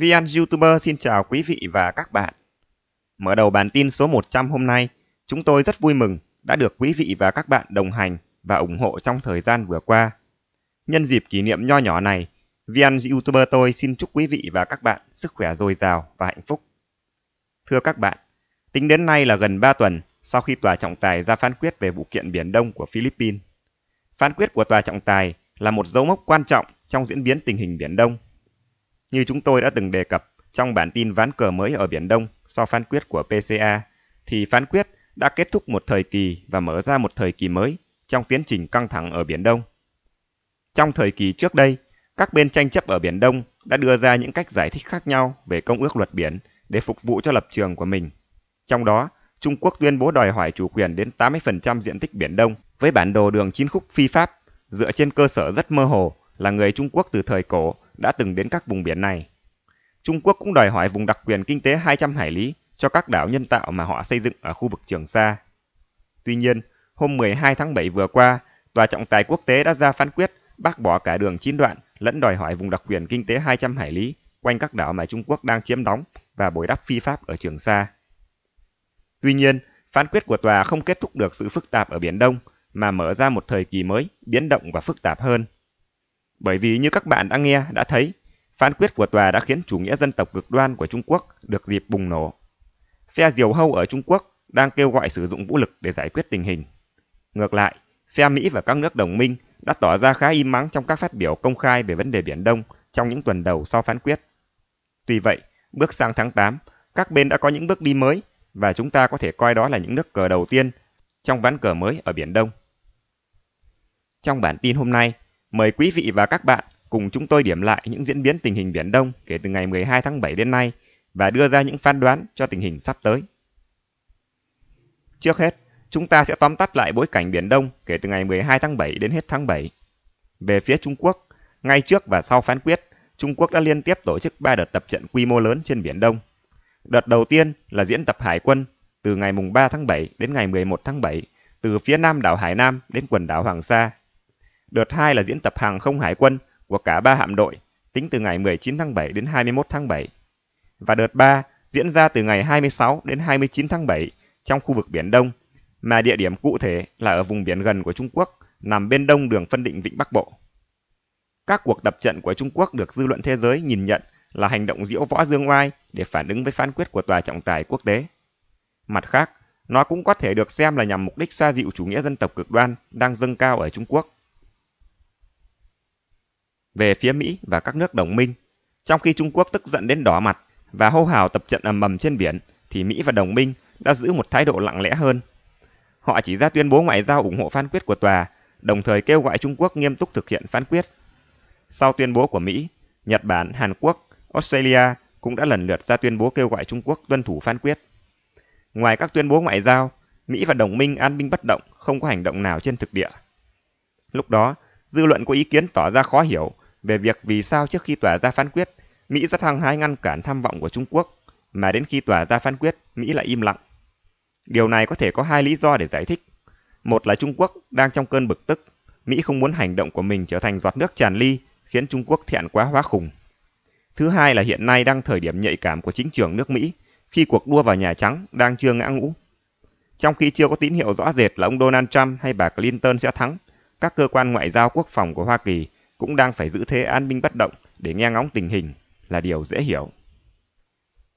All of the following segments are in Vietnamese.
VN YouTuber xin chào quý vị và các bạn. Mở đầu bản tin số 100 hôm nay, chúng tôi rất vui mừng đã được quý vị và các bạn đồng hành và ủng hộ trong thời gian vừa qua. Nhân dịp kỷ niệm nho nhỏ này, VN YouTuber tôi xin chúc quý vị và các bạn sức khỏe dồi dào và hạnh phúc. Thưa các bạn, tính đến nay là gần 3 tuần sau khi Tòa trọng tài ra phán quyết về vụ kiện Biển Đông của Philippines. Phán quyết của Tòa trọng tài là một dấu mốc quan trọng trong diễn biến tình hình Biển Đông – như chúng tôi đã từng đề cập trong bản tin ván cờ mới ở Biển Đông sau phán quyết của PCA, thì phán quyết đã kết thúc một thời kỳ và mở ra một thời kỳ mới trong tiến trình căng thẳng ở Biển Đông. Trong thời kỳ trước đây, các bên tranh chấp ở Biển Đông đã đưa ra những cách giải thích khác nhau về Công ước Luật Biển để phục vụ cho lập trường của mình. Trong đó, Trung Quốc tuyên bố đòi hỏi chủ quyền đến 80% diện tích Biển Đông với bản đồ đường chín khúc phi pháp dựa trên cơ sở rất mơ hồ là người Trung Quốc từ thời cổ đã từng đến các vùng biển này. Trung Quốc cũng đòi hỏi vùng đặc quyền kinh tế 200 hải lý cho các đảo nhân tạo mà họ xây dựng ở khu vực Trường Sa. Tuy nhiên, hôm 12 tháng 7 vừa qua, Tòa trọng tài quốc tế đã ra phán quyết bác bỏ cả đường chín đoạn lẫn đòi hỏi vùng đặc quyền kinh tế 200 hải lý quanh các đảo mà Trung Quốc đang chiếm đóng và bồi đắp phi pháp ở Trường Sa. Tuy nhiên, phán quyết của tòa không kết thúc được sự phức tạp ở Biển Đông mà mở ra một thời kỳ mới, biến động và phức tạp hơn. Bởi vì như các bạn đã nghe, đã thấy, phán quyết của tòa đã khiến chủ nghĩa dân tộc cực đoan của Trung Quốc được dịp bùng nổ. Phe diều hâu ở Trung Quốc đang kêu gọi sử dụng vũ lực để giải quyết tình hình. Ngược lại, phe Mỹ và các nước đồng minh đã tỏ ra khá im mắng trong các phát biểu công khai về vấn đề Biển Đông trong những tuần đầu sau phán quyết. Tuy vậy, bước sang tháng 8, các bên đã có những bước đi mới và chúng ta có thể coi đó là những nước cờ đầu tiên trong ván cờ mới ở Biển Đông. Trong bản tin hôm nay, Mời quý vị và các bạn cùng chúng tôi điểm lại những diễn biến tình hình Biển Đông kể từ ngày 12 tháng 7 đến nay và đưa ra những phán đoán cho tình hình sắp tới. Trước hết, chúng ta sẽ tóm tắt lại bối cảnh Biển Đông kể từ ngày 12 tháng 7 đến hết tháng 7. Về phía Trung Quốc, ngay trước và sau phán quyết, Trung Quốc đã liên tiếp tổ chức 3 đợt tập trận quy mô lớn trên Biển Đông. Đợt đầu tiên là diễn tập hải quân từ ngày 3 tháng 7 đến ngày 11 tháng 7 từ phía nam đảo Hải Nam đến quần đảo Hoàng Sa Đợt 2 là diễn tập hàng không hải quân của cả ba hạm đội, tính từ ngày 19 tháng 7 đến 21 tháng 7. Và đợt 3 diễn ra từ ngày 26 đến 29 tháng 7 trong khu vực Biển Đông, mà địa điểm cụ thể là ở vùng biển gần của Trung Quốc, nằm bên đông đường phân định Vịnh Bắc Bộ. Các cuộc tập trận của Trung Quốc được dư luận thế giới nhìn nhận là hành động diễu võ dương oai để phản ứng với phán quyết của Tòa trọng tài quốc tế. Mặt khác, nó cũng có thể được xem là nhằm mục đích xoa dịu chủ nghĩa dân tộc cực đoan đang dâng cao ở Trung Quốc về phía Mỹ và các nước đồng minh. Trong khi Trung Quốc tức giận đến đỏ mặt và hô hào tập trận ầm ầm trên biển, thì Mỹ và đồng minh đã giữ một thái độ lặng lẽ hơn. Họ chỉ ra tuyên bố ngoại giao ủng hộ phán quyết của tòa, đồng thời kêu gọi Trung Quốc nghiêm túc thực hiện phán quyết. Sau tuyên bố của Mỹ, Nhật Bản, Hàn Quốc, Australia cũng đã lần lượt ra tuyên bố kêu gọi Trung Quốc tuân thủ phán quyết. Ngoài các tuyên bố ngoại giao, Mỹ và đồng minh an binh bất động, không có hành động nào trên thực địa. Lúc đó, dư luận có ý kiến tỏ ra khó hiểu về việc vì sao trước khi tòa ra phán quyết, Mỹ rất hăng hái ngăn cản tham vọng của Trung Quốc, mà đến khi tòa ra phán quyết, Mỹ lại im lặng. Điều này có thể có hai lý do để giải thích. Một là Trung Quốc đang trong cơn bực tức, Mỹ không muốn hành động của mình trở thành giọt nước tràn ly, khiến Trung Quốc thẹn quá hóa khùng. Thứ hai là hiện nay đang thời điểm nhạy cảm của chính trường nước Mỹ, khi cuộc đua vào Nhà Trắng đang chưa ngã ngũ. Trong khi chưa có tín hiệu rõ rệt là ông Donald Trump hay bà Clinton sẽ thắng, các cơ quan ngoại giao quốc phòng của Hoa Kỳ cũng đang phải giữ thế an binh bất động để nghe ngóng tình hình là điều dễ hiểu.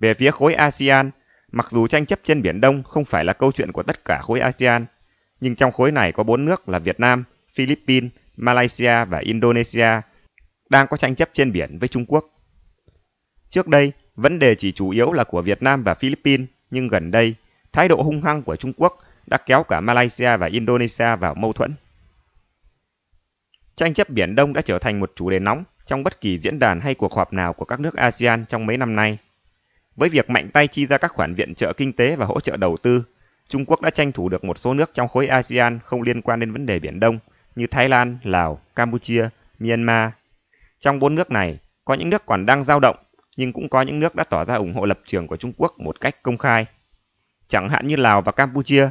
Về phía khối ASEAN, mặc dù tranh chấp trên Biển Đông không phải là câu chuyện của tất cả khối ASEAN, nhưng trong khối này có bốn nước là Việt Nam, Philippines, Malaysia và Indonesia đang có tranh chấp trên biển với Trung Quốc. Trước đây, vấn đề chỉ chủ yếu là của Việt Nam và Philippines, nhưng gần đây, thái độ hung hăng của Trung Quốc đã kéo cả Malaysia và Indonesia vào mâu thuẫn. Tranh chấp Biển Đông đã trở thành một chủ đề nóng trong bất kỳ diễn đàn hay cuộc họp nào của các nước ASEAN trong mấy năm nay. Với việc mạnh tay chi ra các khoản viện trợ kinh tế và hỗ trợ đầu tư, Trung Quốc đã tranh thủ được một số nước trong khối ASEAN không liên quan đến vấn đề Biển Đông như Thái Lan, Lào, Campuchia, Myanmar. Trong bốn nước này, có những nước còn đang dao động, nhưng cũng có những nước đã tỏ ra ủng hộ lập trường của Trung Quốc một cách công khai. Chẳng hạn như Lào và Campuchia.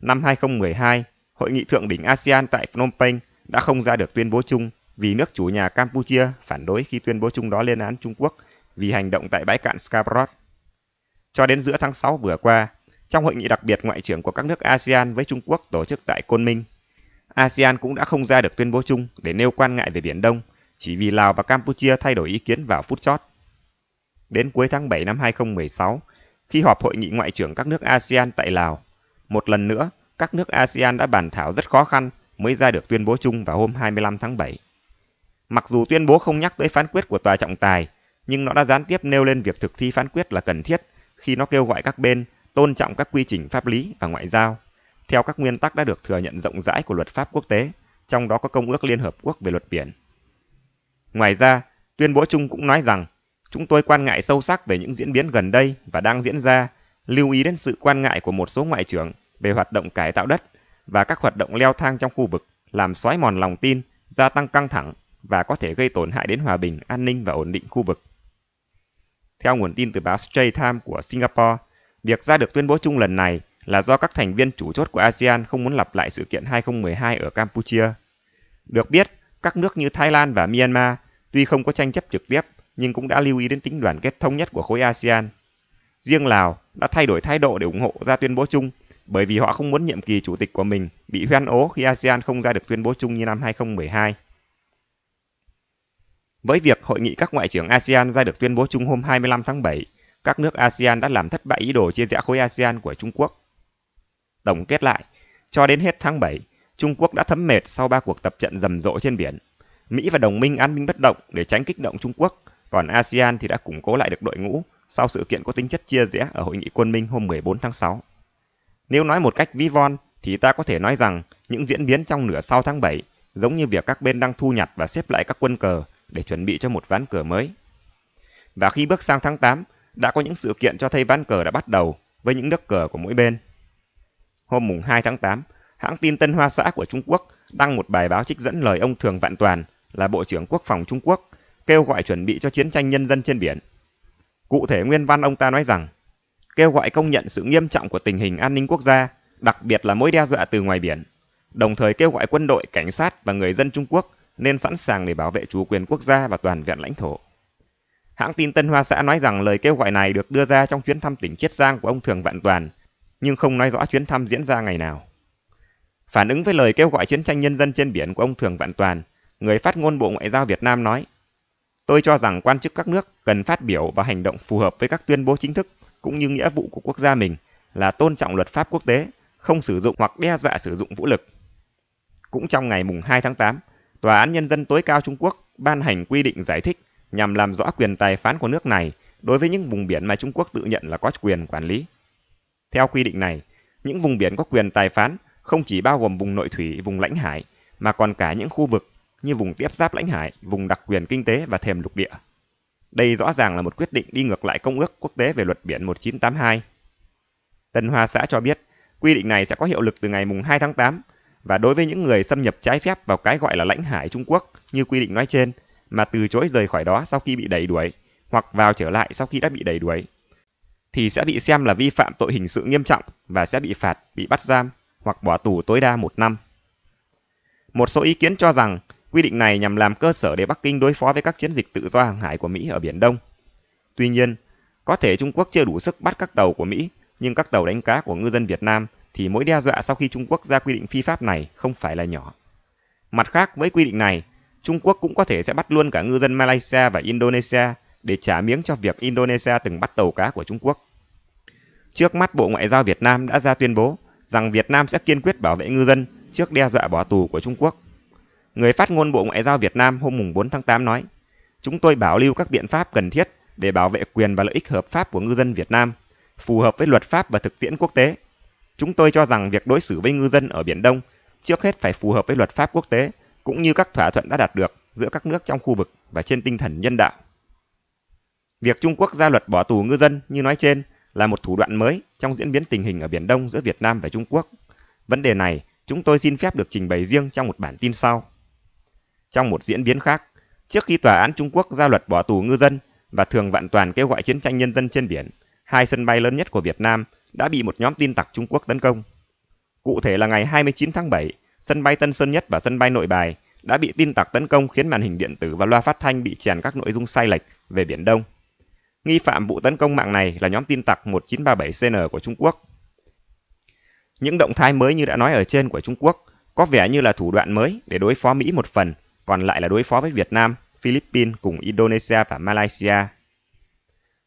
Năm 2012, Hội nghị Thượng đỉnh ASEAN tại Phnom Penh đã không ra được tuyên bố chung vì nước chủ nhà Campuchia phản đối khi tuyên bố chung đó lên án Trung Quốc vì hành động tại bãi cạn Scarborough. Cho đến giữa tháng 6 vừa qua, trong hội nghị đặc biệt ngoại trưởng của các nước ASEAN với Trung Quốc tổ chức tại Côn Minh, ASEAN cũng đã không ra được tuyên bố chung để nêu quan ngại về Biển Đông chỉ vì Lào và Campuchia thay đổi ý kiến vào phút chót. Đến cuối tháng 7 năm 2016, khi họp hội nghị ngoại trưởng các nước ASEAN tại Lào, một lần nữa, các nước ASEAN đã bàn thảo rất khó khăn mới ra được tuyên bố chung vào hôm 25 tháng 7. Mặc dù tuyên bố không nhắc tới phán quyết của tòa trọng tài, nhưng nó đã gián tiếp nêu lên việc thực thi phán quyết là cần thiết khi nó kêu gọi các bên tôn trọng các quy trình pháp lý và ngoại giao theo các nguyên tắc đã được thừa nhận rộng rãi của luật pháp quốc tế, trong đó có Công ước Liên Hợp Quốc về luật biển. Ngoài ra, tuyên bố chung cũng nói rằng, chúng tôi quan ngại sâu sắc về những diễn biến gần đây và đang diễn ra, lưu ý đến sự quan ngại của một số ngoại trưởng về hoạt động cải tạo đất và các hoạt động leo thang trong khu vực, làm xói mòn lòng tin, gia tăng căng thẳng và có thể gây tổn hại đến hòa bình, an ninh và ổn định khu vực. Theo nguồn tin từ báo Straits Times của Singapore, việc ra được tuyên bố chung lần này là do các thành viên chủ chốt của ASEAN không muốn lặp lại sự kiện 2012 ở Campuchia. Được biết, các nước như Thái Lan và Myanmar tuy không có tranh chấp trực tiếp nhưng cũng đã lưu ý đến tính đoàn kết thống nhất của khối ASEAN. Riêng Lào đã thay đổi thái độ để ủng hộ ra tuyên bố chung bởi vì họ không muốn nhiệm kỳ chủ tịch của mình bị hoen ố khi ASEAN không ra được tuyên bố chung như năm 2012. Với việc hội nghị các ngoại trưởng ASEAN ra được tuyên bố chung hôm 25 tháng 7, các nước ASEAN đã làm thất bại ý đồ chia rẽ khối ASEAN của Trung Quốc. Tổng kết lại, cho đến hết tháng 7, Trung Quốc đã thấm mệt sau ba cuộc tập trận rầm rộ trên biển. Mỹ và đồng minh an ninh bất động để tránh kích động Trung Quốc, còn ASEAN thì đã củng cố lại được đội ngũ sau sự kiện có tính chất chia rẽ ở hội nghị quân minh hôm 14 tháng 6. Nếu nói một cách ví von thì ta có thể nói rằng những diễn biến trong nửa sau tháng 7 giống như việc các bên đang thu nhặt và xếp lại các quân cờ để chuẩn bị cho một ván cờ mới. Và khi bước sang tháng 8, đã có những sự kiện cho thấy ván cờ đã bắt đầu với những nước cờ của mỗi bên. Hôm mùng 2 tháng 8, hãng tin Tân Hoa Xã của Trung Quốc đăng một bài báo trích dẫn lời ông Thường Vạn Toàn là Bộ trưởng Quốc phòng Trung Quốc kêu gọi chuẩn bị cho chiến tranh nhân dân trên biển. Cụ thể nguyên văn ông ta nói rằng kêu gọi công nhận sự nghiêm trọng của tình hình an ninh quốc gia, đặc biệt là mối đe dọa từ ngoài biển, đồng thời kêu gọi quân đội, cảnh sát và người dân Trung Quốc nên sẵn sàng để bảo vệ chủ quyền quốc gia và toàn vẹn lãnh thổ. Hãng tin Tân Hoa xã nói rằng lời kêu gọi này được đưa ra trong chuyến thăm tỉnh Chiết Giang của ông Thường Vạn Toàn, nhưng không nói rõ chuyến thăm diễn ra ngày nào. Phản ứng với lời kêu gọi chiến tranh nhân dân trên biển của ông Thường Vạn Toàn, người phát ngôn Bộ Ngoại giao Việt Nam nói, Tôi cho rằng quan chức các nước cần phát biểu và hành động phù hợp với các tuyên bố chính thức cũng như nghĩa vụ của quốc gia mình là tôn trọng luật pháp quốc tế, không sử dụng hoặc đe dọa sử dụng vũ lực. Cũng trong ngày mùng 2 tháng 8, Tòa án Nhân dân tối cao Trung Quốc ban hành quy định giải thích nhằm làm rõ quyền tài phán của nước này đối với những vùng biển mà Trung Quốc tự nhận là có quyền quản lý. Theo quy định này, những vùng biển có quyền tài phán không chỉ bao gồm vùng nội thủy, vùng lãnh hải, mà còn cả những khu vực như vùng tiếp giáp lãnh hải, vùng đặc quyền kinh tế và thềm lục địa. Đây rõ ràng là một quyết định đi ngược lại Công ước Quốc tế về luật biển 1982. Tân Hoa xã cho biết, quy định này sẽ có hiệu lực từ ngày 2 tháng 8 và đối với những người xâm nhập trái phép vào cái gọi là lãnh hải Trung Quốc như quy định nói trên mà từ chối rời khỏi đó sau khi bị đẩy đuổi hoặc vào trở lại sau khi đã bị đẩy đuổi thì sẽ bị xem là vi phạm tội hình sự nghiêm trọng và sẽ bị phạt, bị bắt giam hoặc bỏ tù tối đa một năm. Một số ý kiến cho rằng Quy định này nhằm làm cơ sở để Bắc Kinh đối phó với các chiến dịch tự do hàng hải của Mỹ ở Biển Đông. Tuy nhiên, có thể Trung Quốc chưa đủ sức bắt các tàu của Mỹ, nhưng các tàu đánh cá của ngư dân Việt Nam thì mối đe dọa sau khi Trung Quốc ra quy định phi pháp này không phải là nhỏ. Mặt khác, với quy định này, Trung Quốc cũng có thể sẽ bắt luôn cả ngư dân Malaysia và Indonesia để trả miếng cho việc Indonesia từng bắt tàu cá của Trung Quốc. Trước mắt Bộ Ngoại giao Việt Nam đã ra tuyên bố rằng Việt Nam sẽ kiên quyết bảo vệ ngư dân trước đe dọa bỏ tù của Trung Quốc. Người phát ngôn Bộ Ngoại giao Việt Nam hôm 4 tháng 8 nói, chúng tôi bảo lưu các biện pháp cần thiết để bảo vệ quyền và lợi ích hợp pháp của ngư dân Việt Nam, phù hợp với luật pháp và thực tiễn quốc tế. Chúng tôi cho rằng việc đối xử với ngư dân ở Biển Đông trước hết phải phù hợp với luật pháp quốc tế cũng như các thỏa thuận đã đạt được giữa các nước trong khu vực và trên tinh thần nhân đạo. Việc Trung Quốc ra luật bỏ tù ngư dân như nói trên là một thủ đoạn mới trong diễn biến tình hình ở Biển Đông giữa Việt Nam và Trung Quốc. Vấn đề này chúng tôi xin phép được trình bày riêng trong một bản tin sau. Trong một diễn biến khác, trước khi tòa án Trung Quốc ra luật bỏ tù ngư dân và thường vạn toàn kêu gọi chiến tranh nhân dân trên biển, hai sân bay lớn nhất của Việt Nam đã bị một nhóm tin tặc Trung Quốc tấn công. Cụ thể là ngày 29 tháng 7, sân bay Tân Sơn Nhất và sân bay Nội Bài đã bị tin tặc tấn công khiến màn hình điện tử và loa phát thanh bị chèn các nội dung sai lệch về Biển Đông. Nghi phạm vụ tấn công mạng này là nhóm tin tặc 1937CN của Trung Quốc. Những động thái mới như đã nói ở trên của Trung Quốc có vẻ như là thủ đoạn mới để đối phó Mỹ một phần còn lại là đối phó với Việt Nam, Philippines cùng Indonesia và Malaysia.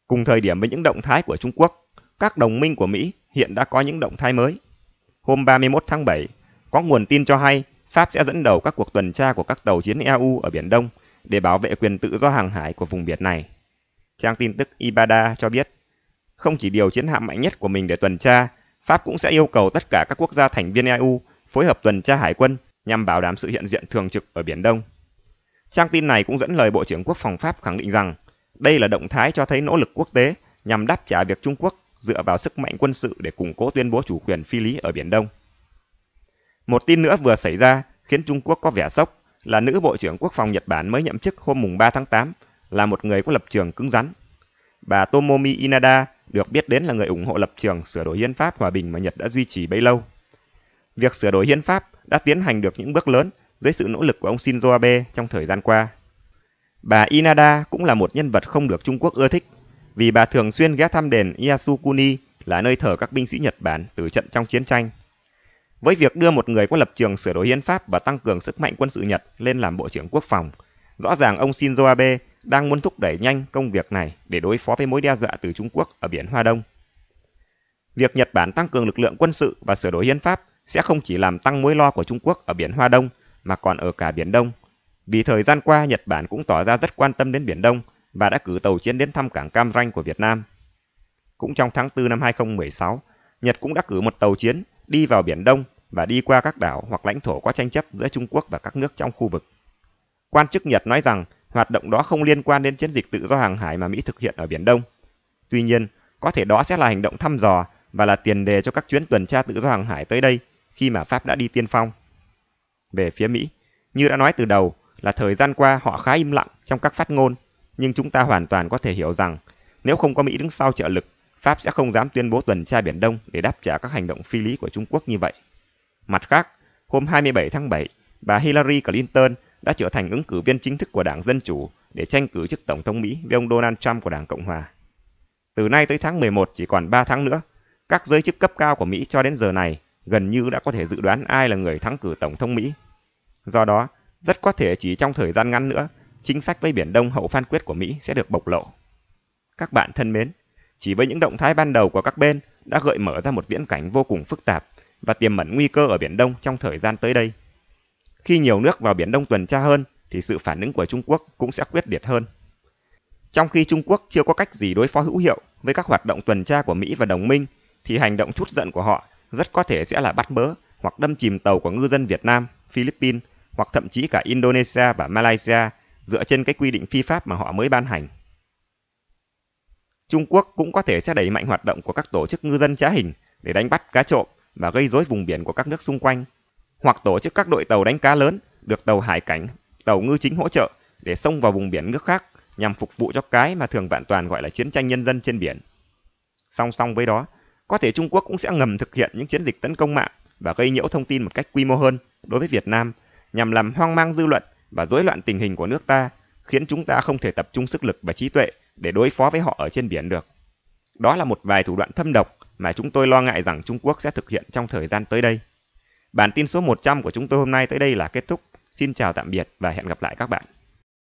Cùng thời điểm với những động thái của Trung Quốc, các đồng minh của Mỹ hiện đã có những động thái mới. Hôm 31 tháng 7, có nguồn tin cho hay Pháp sẽ dẫn đầu các cuộc tuần tra của các tàu chiến EU ở Biển Đông để bảo vệ quyền tự do hàng hải của vùng biển này. Trang tin tức Ibada cho biết, không chỉ điều chiến hạm mạnh nhất của mình để tuần tra, Pháp cũng sẽ yêu cầu tất cả các quốc gia thành viên EU phối hợp tuần tra hải quân nhằm bảo đảm sự hiện diện thường trực ở Biển Đông. Trang tin này cũng dẫn lời Bộ trưởng Quốc phòng Pháp khẳng định rằng đây là động thái cho thấy nỗ lực quốc tế nhằm đáp trả việc Trung Quốc dựa vào sức mạnh quân sự để củng cố tuyên bố chủ quyền phi lý ở Biển Đông. Một tin nữa vừa xảy ra khiến Trung Quốc có vẻ sốc là nữ Bộ trưởng Quốc phòng Nhật Bản mới nhậm chức hôm mùng 3 tháng 8 là một người có lập trường cứng rắn. Bà Tomomi Inada được biết đến là người ủng hộ lập trường sửa đổi hiến pháp hòa bình mà Nhật đã duy trì bấy lâu. Việc sửa đổi hiến pháp đã tiến hành được những bước lớn dưới sự nỗ lực của ông Shinzo Abe trong thời gian qua. Bà Inada cũng là một nhân vật không được Trung Quốc ưa thích vì bà thường xuyên ghé thăm đền Yasukuni là nơi thờ các binh sĩ Nhật Bản tử trận trong chiến tranh. Với việc đưa một người có lập trường sửa đổi hiến pháp và tăng cường sức mạnh quân sự Nhật lên làm Bộ trưởng Quốc phòng, rõ ràng ông Shinzo Abe đang muốn thúc đẩy nhanh công việc này để đối phó với mối đe dọa từ Trung Quốc ở biển Hoa Đông. Việc Nhật Bản tăng cường lực lượng quân sự và sửa đổi hiến pháp sẽ không chỉ làm tăng mối lo của Trung Quốc ở Biển Hoa Đông mà còn ở cả Biển Đông. Vì thời gian qua, Nhật Bản cũng tỏ ra rất quan tâm đến Biển Đông và đã cử tàu chiến đến thăm cảng Cam Ranh của Việt Nam. Cũng trong tháng 4 năm 2016, Nhật cũng đã cử một tàu chiến đi vào Biển Đông và đi qua các đảo hoặc lãnh thổ có tranh chấp giữa Trung Quốc và các nước trong khu vực. Quan chức Nhật nói rằng hoạt động đó không liên quan đến chiến dịch tự do hàng hải mà Mỹ thực hiện ở Biển Đông. Tuy nhiên, có thể đó sẽ là hành động thăm dò và là tiền đề cho các chuyến tuần tra tự do hàng hải tới đây khi mà Pháp đã đi tiên phong. Về phía Mỹ, như đã nói từ đầu là thời gian qua họ khá im lặng trong các phát ngôn, nhưng chúng ta hoàn toàn có thể hiểu rằng nếu không có Mỹ đứng sau trợ lực, Pháp sẽ không dám tuyên bố tuần tra Biển Đông để đáp trả các hành động phi lý của Trung Quốc như vậy. Mặt khác, hôm 27 tháng 7, bà Hillary Clinton đã trở thành ứng cử viên chính thức của Đảng Dân Chủ để tranh cử chức Tổng thống Mỹ với ông Donald Trump của Đảng Cộng Hòa. Từ nay tới tháng 11 chỉ còn 3 tháng nữa, các giới chức cấp cao của Mỹ cho đến giờ này gần như đã có thể dự đoán ai là người thắng cử Tổng thống Mỹ. Do đó, rất có thể chỉ trong thời gian ngắn nữa, chính sách với Biển Đông hậu phan quyết của Mỹ sẽ được bộc lộ. Các bạn thân mến, chỉ với những động thái ban đầu của các bên đã gợi mở ra một viễn cảnh vô cùng phức tạp và tiềm mẩn nguy cơ ở Biển Đông trong thời gian tới đây. Khi nhiều nước vào Biển Đông tuần tra hơn thì sự phản ứng của Trung Quốc cũng sẽ quyết liệt hơn. Trong khi Trung Quốc chưa có cách gì đối phó hữu hiệu với các hoạt động tuần tra của Mỹ và đồng minh thì hành động chút giận của họ rất có thể sẽ là bắt bớ hoặc đâm chìm tàu của ngư dân Việt Nam, Philippines hoặc thậm chí cả Indonesia và Malaysia dựa trên cái quy định phi pháp mà họ mới ban hành. Trung Quốc cũng có thể sẽ đẩy mạnh hoạt động của các tổ chức ngư dân trá hình để đánh bắt cá trộm và gây rối vùng biển của các nước xung quanh, hoặc tổ chức các đội tàu đánh cá lớn được tàu hải cảnh, tàu ngư chính hỗ trợ để xông vào vùng biển nước khác nhằm phục vụ cho cái mà thường vạn toàn gọi là chiến tranh nhân dân trên biển. Song song với đó, có thể Trung Quốc cũng sẽ ngầm thực hiện những chiến dịch tấn công mạng và gây nhiễu thông tin một cách quy mô hơn đối với Việt Nam nhằm làm hoang mang dư luận và rối loạn tình hình của nước ta, khiến chúng ta không thể tập trung sức lực và trí tuệ để đối phó với họ ở trên biển được. Đó là một vài thủ đoạn thâm độc mà chúng tôi lo ngại rằng Trung Quốc sẽ thực hiện trong thời gian tới đây. Bản tin số 100 của chúng tôi hôm nay tới đây là kết thúc. Xin chào tạm biệt và hẹn gặp lại các bạn.